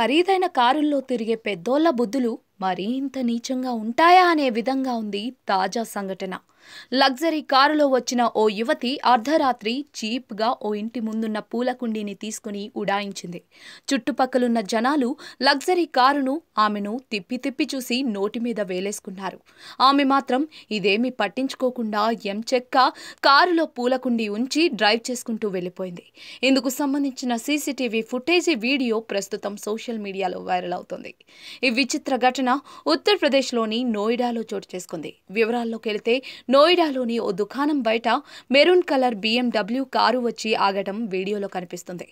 ఖరీదైన కారుల్లో తిరిగే పెద్దోళ్ల బుద్ధులు మరింత నీచంగా ఉంటాయా అనే విధంగా ఉంది తాజా సంఘటన లగ్జరీ కారులో వచ్చిన ఓ యువతి అర్ధరాత్రి చీప్గా ఓ ఇంటి ముందున్న పూల కుండీని తీసుకుని ఉడాయించింది చుట్టుపక్కలున్న జనాలు లగ్జరీ కారును ఆమెను తిప్పి తిప్పి చూసి నోటి మీద వేలేసుకున్నారు ఆమె మాత్రం ఇదేమి పట్టించుకోకుండా ఎంచెక్క కారులో పూల కుండీ ఉంచి డ్రైవ్ చేసుకుంటూ వెళ్ళిపోయింది ఇందుకు సంబంధించిన సీసీటీవీ ఫుటేజీ వీడియో ప్రస్తుతం సోషల్ మీడియాలో వైరల్ అవుతుంది ఈ విచిత్ర ఘటన ఘటన ఉత్తరప్రదేశ్లోని నోయిడాలో చోటు చేసుకుంది వివరాల్లోకి వెళితే నోయిడాలోని ఓ దుకాణం బయట మెరూన్ కలర్ బీఎండబ్ల్యూ కారు వచ్చి ఆగటం వీడియోలో కనిపిస్తుంది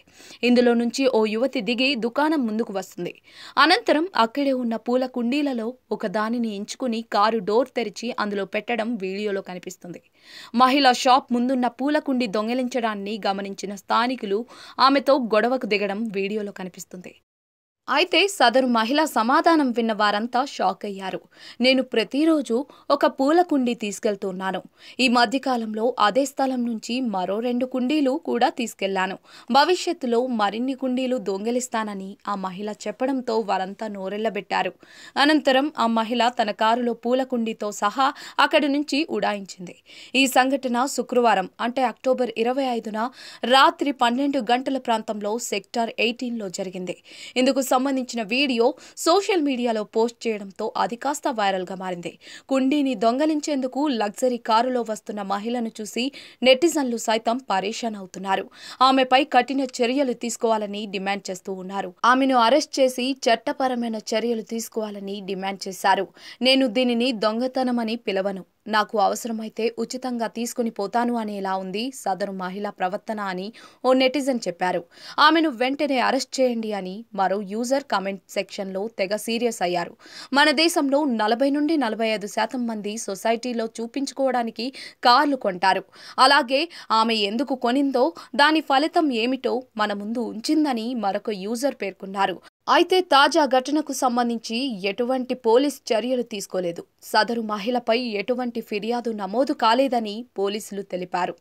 ఇందులో నుంచి ఓ యువతి దిగి దుకాణం ముందుకు వస్తుంది అనంతరం అక్కడే ఉన్న పూల కుండీలలో ఒక దానిని ఎంచుకుని కారు డోర్ తెరిచి అందులో పెట్టడం వీడియోలో కనిపిస్తుంది మహిళ షాప్ ముందున్న పూల కుండి దొంగిలించడాన్ని గమనించిన స్థానికులు ఆమెతో గొడవకు దిగడం వీడియోలో కనిపిస్తుంది అయితే సదరు మహిళ సమాధానం విన్న వారంతా షాక్ అయ్యారు నేను ప్రతిరోజు ఒక పూల కుండీ తీసుకెళ్తున్నాను ఈ మధ్యకాలంలో అదే స్థలం నుంచి మరో రెండు కుండీలు కూడా తీసుకెళ్లాను భవిష్యత్తులో మరిన్ని కుండీలు దొంగిలిస్తానని ఆ మహిళ చెప్పడంతో వారంతా నోరెళ్లబెట్టారు అనంతరం ఆ మహిళ తన కారులో పూల కుండీతో సహా అక్కడి నుంచి ఉడాయించింది ఈ సంఘటన శుక్రవారం అంటే అక్టోబర్ ఇరవై ఐదున రాత్రి పన్నెండు గంటల ప్రాంతంలో సెక్టార్ ఎయిటీన్లో జరిగింది ఇందుకు సంబంధించిన వీడియో సోషల్ మీడియాలో పోస్ట్ చేయడంతో అది కాస్త వైరల్గా మారింది కుండీని దొంగలించేందుకు లగ్జరీ కారులో వస్తున్న మహిళను చూసి నెటిజన్లు సైతం పరేషాన్ అవుతున్నారు ఆమెపై కఠిన చర్యలు తీసుకోవాలని డిమాండ్ చేస్తూ ఉన్నారు ఆమెను అరెస్ట్ చేసి చట్టపరమైన చర్యలు తీసుకోవాలని డిమాండ్ చేశారు నేను దీనిని దొంగతనమని పిలవను నాకు అవసరమైతే ఉచితంగా తీసుకుని పోతాను అనేలా ఉంది సదరు మహిళ ప్రవర్తన అని ఓ నెటిజన్ చెప్పారు ఆమెను వెంటనే అరెస్ట్ చేయండి అని మరో యూజర్ కమెంట్ సెక్షన్లో తెగ సీరియస్ అయ్యారు మన దేశంలో నలభై నుండి నలభై ఐదు శాతం మంది సొసైటీలో చూపించుకోవడానికి కార్లు కొంటారు అలాగే ఆమె ఎందుకు కొనిందో దాని ఫలితం ఏమిటో మన ముందు ఉంచిందని మరొక యూజర్ పేర్కొన్నారు అయితే తాజా ఘటనకు సంబంధించి ఎటువంటి పోలీస్ చర్యలు తీసుకోలేదు సదరు మహిళపై ఎటువంటి ఫిర్యాదు నమోదు కాలేదని పోలీసులు తెలిపారు